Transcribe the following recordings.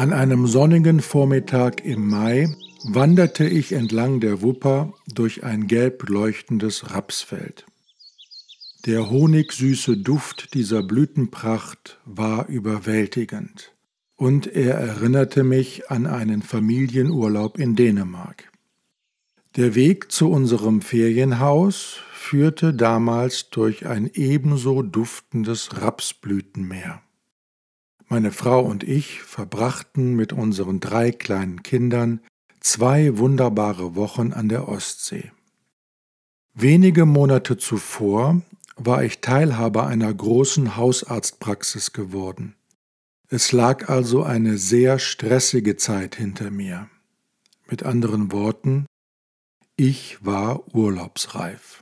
An einem sonnigen Vormittag im Mai wanderte ich entlang der Wupper durch ein gelb leuchtendes Rapsfeld. Der honigsüße Duft dieser Blütenpracht war überwältigend und er erinnerte mich an einen Familienurlaub in Dänemark. Der Weg zu unserem Ferienhaus führte damals durch ein ebenso duftendes Rapsblütenmeer. Meine Frau und ich verbrachten mit unseren drei kleinen Kindern zwei wunderbare Wochen an der Ostsee. Wenige Monate zuvor war ich Teilhaber einer großen Hausarztpraxis geworden. Es lag also eine sehr stressige Zeit hinter mir. Mit anderen Worten, ich war urlaubsreif.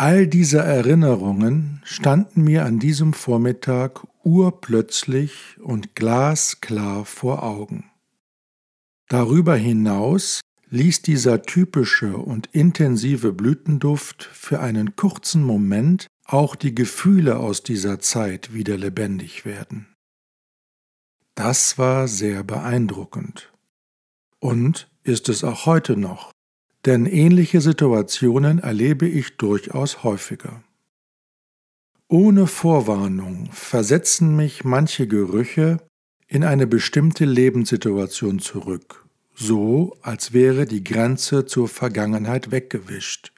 All diese Erinnerungen standen mir an diesem Vormittag urplötzlich und glasklar vor Augen. Darüber hinaus ließ dieser typische und intensive Blütenduft für einen kurzen Moment auch die Gefühle aus dieser Zeit wieder lebendig werden. Das war sehr beeindruckend. Und ist es auch heute noch denn ähnliche Situationen erlebe ich durchaus häufiger. Ohne Vorwarnung versetzen mich manche Gerüche in eine bestimmte Lebenssituation zurück, so als wäre die Grenze zur Vergangenheit weggewischt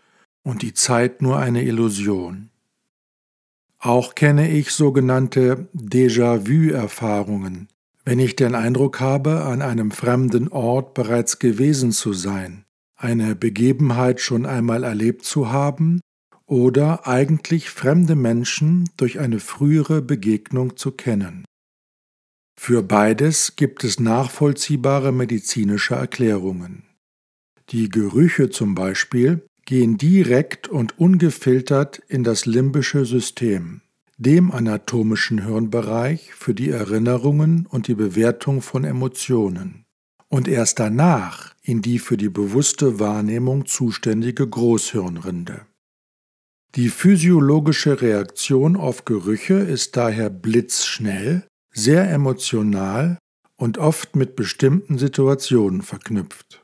und die Zeit nur eine Illusion. Auch kenne ich sogenannte Déjà-vu-Erfahrungen, wenn ich den Eindruck habe, an einem fremden Ort bereits gewesen zu sein eine Begebenheit schon einmal erlebt zu haben oder eigentlich fremde Menschen durch eine frühere Begegnung zu kennen. Für beides gibt es nachvollziehbare medizinische Erklärungen. Die Gerüche zum Beispiel gehen direkt und ungefiltert in das limbische System, dem anatomischen Hirnbereich für die Erinnerungen und die Bewertung von Emotionen. Und erst danach in die für die bewusste Wahrnehmung zuständige Großhirnrinde. Die physiologische Reaktion auf Gerüche ist daher blitzschnell, sehr emotional und oft mit bestimmten Situationen verknüpft.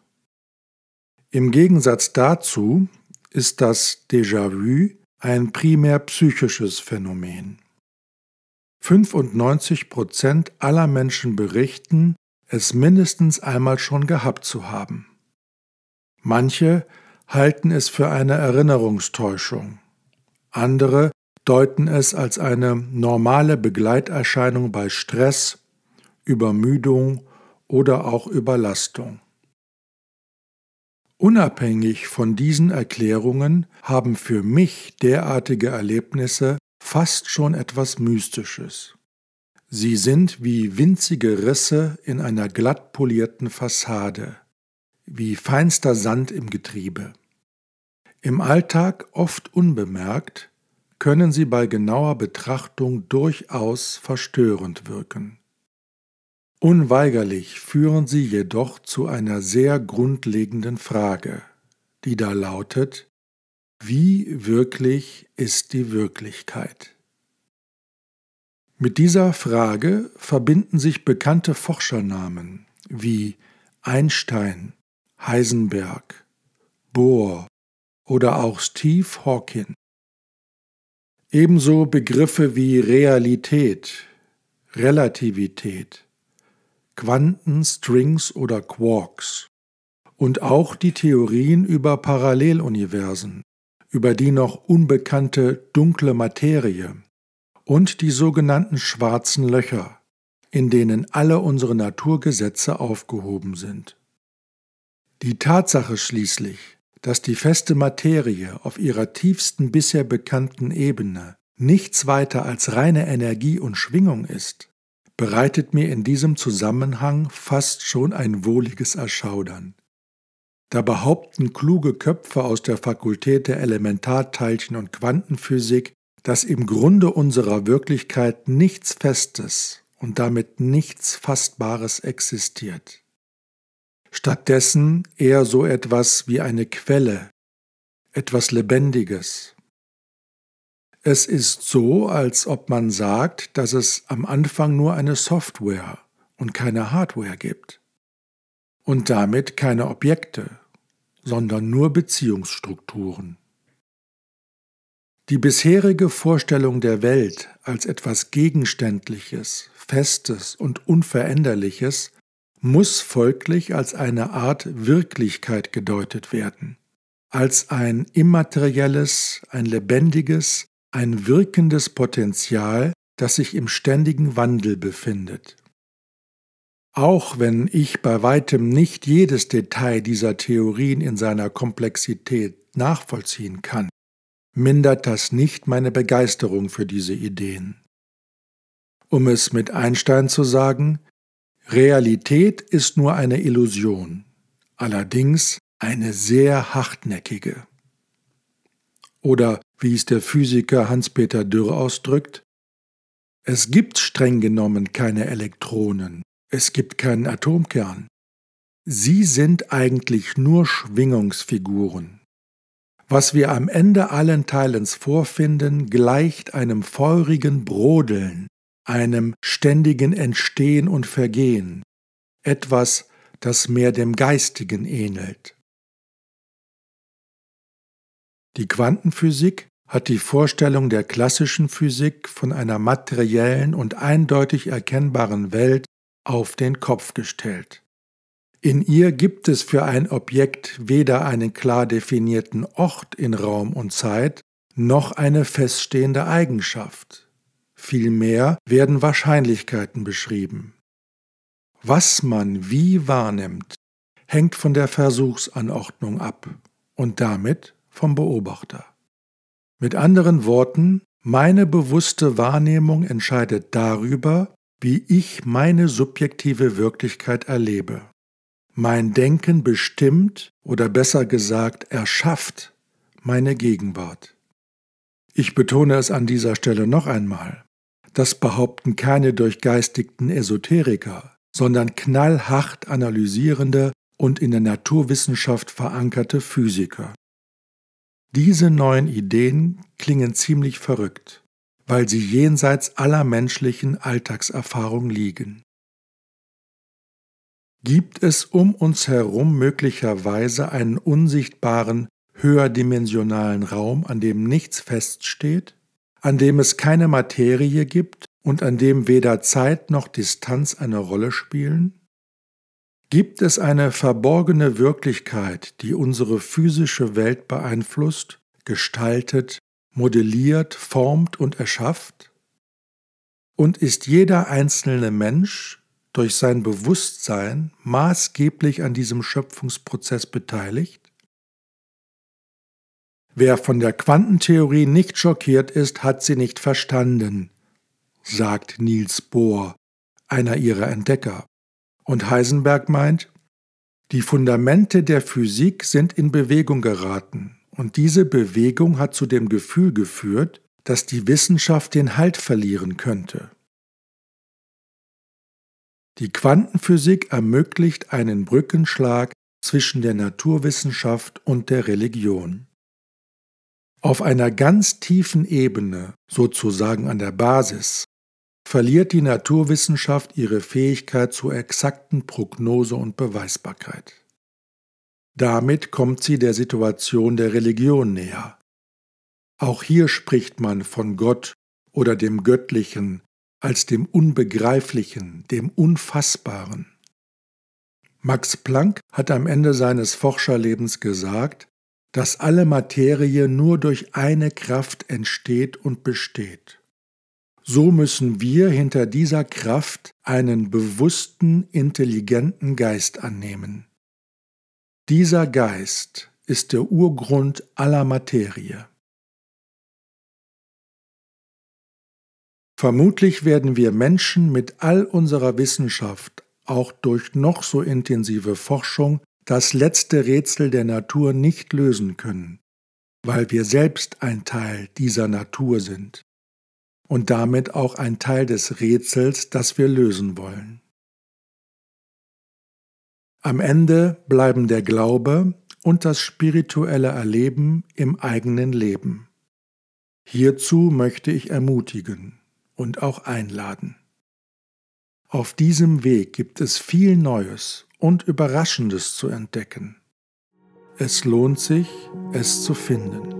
Im Gegensatz dazu ist das Déjà-vu ein primär psychisches Phänomen. 95 Prozent aller Menschen berichten, es mindestens einmal schon gehabt zu haben. Manche halten es für eine Erinnerungstäuschung, andere deuten es als eine normale Begleiterscheinung bei Stress, Übermüdung oder auch Überlastung. Unabhängig von diesen Erklärungen haben für mich derartige Erlebnisse fast schon etwas Mystisches. Sie sind wie winzige Risse in einer glatt polierten Fassade, wie feinster Sand im Getriebe. Im Alltag oft unbemerkt, können sie bei genauer Betrachtung durchaus verstörend wirken. Unweigerlich führen sie jedoch zu einer sehr grundlegenden Frage, die da lautet, wie wirklich ist die Wirklichkeit? Mit dieser Frage verbinden sich bekannte Forschernamen wie Einstein, Heisenberg, Bohr oder auch Steve Hawking. Ebenso Begriffe wie Realität, Relativität, Quanten, Strings oder Quarks und auch die Theorien über Paralleluniversen, über die noch unbekannte dunkle Materie und die sogenannten schwarzen Löcher, in denen alle unsere Naturgesetze aufgehoben sind. Die Tatsache schließlich, dass die feste Materie auf ihrer tiefsten bisher bekannten Ebene nichts weiter als reine Energie und Schwingung ist, bereitet mir in diesem Zusammenhang fast schon ein wohliges Erschaudern. Da behaupten kluge Köpfe aus der Fakultät der Elementarteilchen und Quantenphysik, dass im Grunde unserer Wirklichkeit nichts Festes und damit nichts Fassbares existiert. Stattdessen eher so etwas wie eine Quelle, etwas Lebendiges. Es ist so, als ob man sagt, dass es am Anfang nur eine Software und keine Hardware gibt und damit keine Objekte, sondern nur Beziehungsstrukturen. Die bisherige Vorstellung der Welt als etwas Gegenständliches, Festes und Unveränderliches muss folglich als eine Art Wirklichkeit gedeutet werden, als ein immaterielles, ein lebendiges, ein wirkendes Potenzial, das sich im ständigen Wandel befindet. Auch wenn ich bei weitem nicht jedes Detail dieser Theorien in seiner Komplexität nachvollziehen kann, mindert das nicht meine Begeisterung für diese Ideen. Um es mit Einstein zu sagen, Realität ist nur eine Illusion, allerdings eine sehr hartnäckige. Oder wie es der Physiker Hans-Peter Dürr ausdrückt, es gibt streng genommen keine Elektronen, es gibt keinen Atomkern. Sie sind eigentlich nur Schwingungsfiguren. Was wir am Ende allen allenteilens vorfinden, gleicht einem feurigen Brodeln, einem ständigen Entstehen und Vergehen, etwas, das mehr dem Geistigen ähnelt. Die Quantenphysik hat die Vorstellung der klassischen Physik von einer materiellen und eindeutig erkennbaren Welt auf den Kopf gestellt. In ihr gibt es für ein Objekt weder einen klar definierten Ort in Raum und Zeit noch eine feststehende Eigenschaft. Vielmehr werden Wahrscheinlichkeiten beschrieben. Was man wie wahrnimmt, hängt von der Versuchsanordnung ab und damit vom Beobachter. Mit anderen Worten, meine bewusste Wahrnehmung entscheidet darüber, wie ich meine subjektive Wirklichkeit erlebe. Mein Denken bestimmt oder besser gesagt erschafft meine Gegenwart. Ich betone es an dieser Stelle noch einmal. Das behaupten keine durchgeistigten Esoteriker, sondern knallhart analysierende und in der Naturwissenschaft verankerte Physiker. Diese neuen Ideen klingen ziemlich verrückt, weil sie jenseits aller menschlichen Alltagserfahrung liegen gibt es um uns herum möglicherweise einen unsichtbaren, höherdimensionalen Raum, an dem nichts feststeht, an dem es keine Materie gibt und an dem weder Zeit noch Distanz eine Rolle spielen? Gibt es eine verborgene Wirklichkeit, die unsere physische Welt beeinflusst, gestaltet, modelliert, formt und erschafft? Und ist jeder einzelne Mensch, durch sein Bewusstsein maßgeblich an diesem Schöpfungsprozess beteiligt? Wer von der Quantentheorie nicht schockiert ist, hat sie nicht verstanden, sagt Niels Bohr, einer ihrer Entdecker. Und Heisenberg meint, die Fundamente der Physik sind in Bewegung geraten, und diese Bewegung hat zu dem Gefühl geführt, dass die Wissenschaft den Halt verlieren könnte. Die Quantenphysik ermöglicht einen Brückenschlag zwischen der Naturwissenschaft und der Religion. Auf einer ganz tiefen Ebene, sozusagen an der Basis, verliert die Naturwissenschaft ihre Fähigkeit zur exakten Prognose und Beweisbarkeit. Damit kommt sie der Situation der Religion näher. Auch hier spricht man von Gott oder dem Göttlichen, als dem Unbegreiflichen, dem Unfassbaren. Max Planck hat am Ende seines Forscherlebens gesagt, dass alle Materie nur durch eine Kraft entsteht und besteht. So müssen wir hinter dieser Kraft einen bewussten, intelligenten Geist annehmen. Dieser Geist ist der Urgrund aller Materie. Vermutlich werden wir Menschen mit all unserer Wissenschaft auch durch noch so intensive Forschung das letzte Rätsel der Natur nicht lösen können, weil wir selbst ein Teil dieser Natur sind und damit auch ein Teil des Rätsels, das wir lösen wollen. Am Ende bleiben der Glaube und das spirituelle Erleben im eigenen Leben. Hierzu möchte ich ermutigen und auch einladen. Auf diesem Weg gibt es viel Neues und Überraschendes zu entdecken. Es lohnt sich, es zu finden.